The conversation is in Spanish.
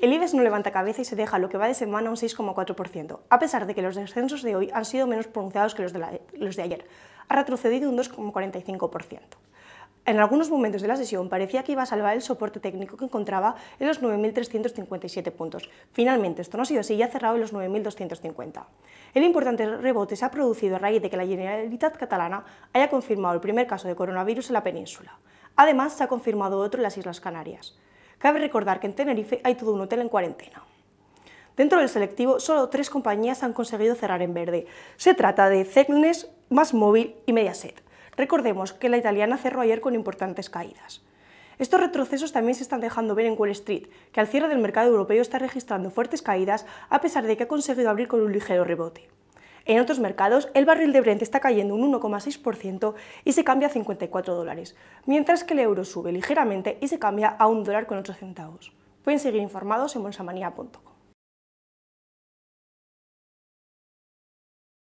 El IBEX no levanta cabeza y se deja lo que va de semana un 6,4%, a pesar de que los descensos de hoy han sido menos pronunciados que los de, los de ayer. Ha retrocedido un 2,45%. En algunos momentos de la sesión parecía que iba a salvar el soporte técnico que encontraba en los 9.357 puntos. Finalmente, esto no ha sido así y ha cerrado en los 9.250. El importante rebote se ha producido a raíz de que la Generalitat catalana haya confirmado el primer caso de coronavirus en la península. Además, se ha confirmado otro en las Islas Canarias. Cabe recordar que en Tenerife hay todo un hotel en cuarentena. Dentro del selectivo, solo tres compañías han conseguido cerrar en verde. Se trata de Cegnes, Más Móvil y Mediaset. Recordemos que la italiana cerró ayer con importantes caídas. Estos retrocesos también se están dejando ver en Wall Street, que al cierre del mercado europeo está registrando fuertes caídas a pesar de que ha conseguido abrir con un ligero rebote. En otros mercados, el barril de Brent está cayendo un 1,6% y se cambia a 54 dólares, mientras que el euro sube ligeramente y se cambia a un dólar con 8 centavos. Pueden seguir informados en bolsamanía.com.